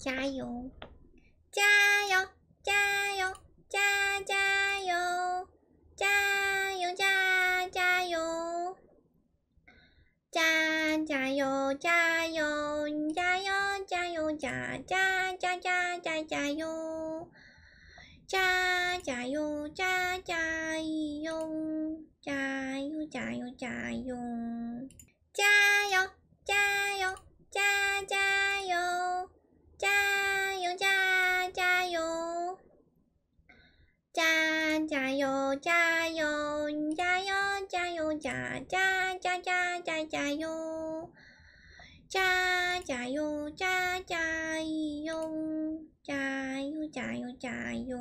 加油！加油！加油！加加油！加油！加加油！加加油！加油！加油！加加加加加加油！加加油！加加油！加油！加油！加油！加油！油加油！你加油！加油！加加加加加加油！加加油！加加油！加油！加油！加油！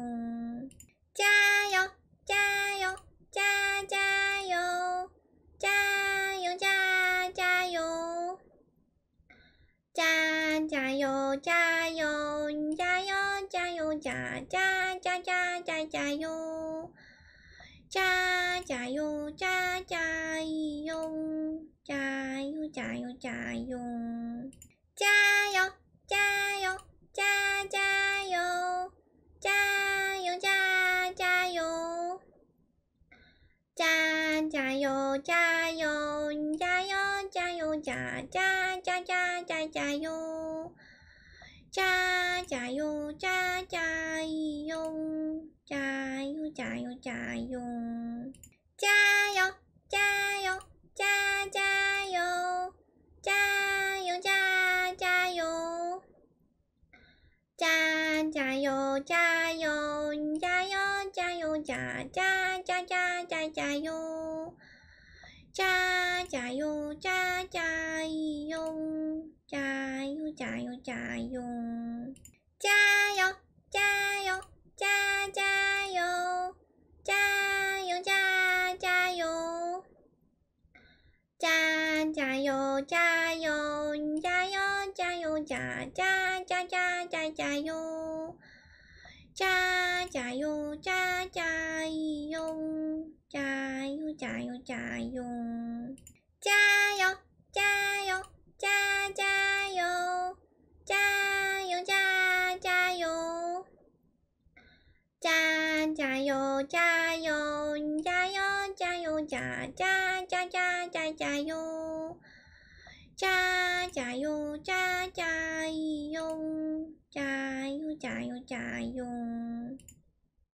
加油！加油！加加油！加油！加油！加油！加加加加加加油！加加油！加加油！加油！加油！加油！加油！加油！加加油！加油！加加油！加加油！加油！加油！加油！加油！加加加加加加加油！加油！加油！加油！加加油！加油！加油！加油！加加油！加油！加加油！加加油！加油！加油！加加加加加加油！加加油！加加油！加油！加油！加油！加。加加油！加油！加油！加油！加加加加加加油！加加油！加加油！加油！加油！加油！加油！加油！加加油！加油！加加油！加。加油！加油！加油！加油！加加加加加加油！加加油！加加油！加油！加油！加油！